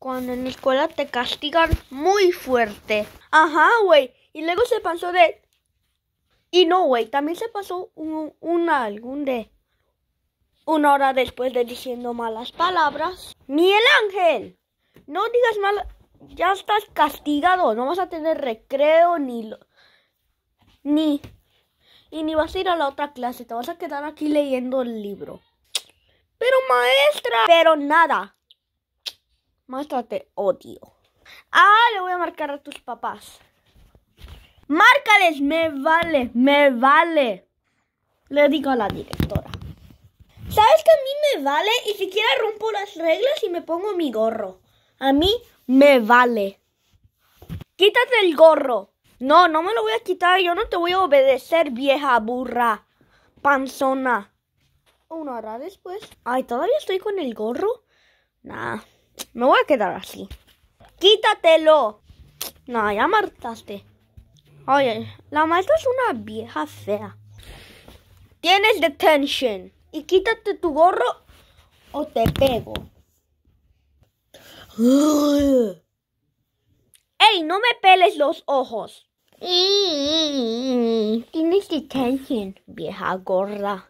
Cuando en la escuela te castigan muy fuerte. Ajá, güey. Y luego se pasó de... Y no, güey. También se pasó un, Algún de... Una hora después de diciendo malas palabras. el Ángel. No digas mal... Ya estás castigado. No vas a tener recreo ni... Lo... Ni... Y ni vas a ir a la otra clase. Te vas a quedar aquí leyendo el libro. Pero maestra. Pero nada te odio. Ah, le voy a marcar a tus papás. Márcales, me vale, me vale. Le digo a la directora. ¿Sabes que a mí me vale? Y siquiera rompo las reglas y me pongo mi gorro. A mí me vale. Quítate el gorro. No, no me lo voy a quitar. Yo no te voy a obedecer, vieja burra. Panzona. Una hora después. Ay, ¿todavía estoy con el gorro? Nah. Me voy a quedar así. ¡Quítatelo! No, ya martaste. Oye, la maestra es una vieja fea. Tienes detention. Y quítate tu gorro o te pego. ¡Ey, no me peles los ojos! Tienes detention, vieja gorda.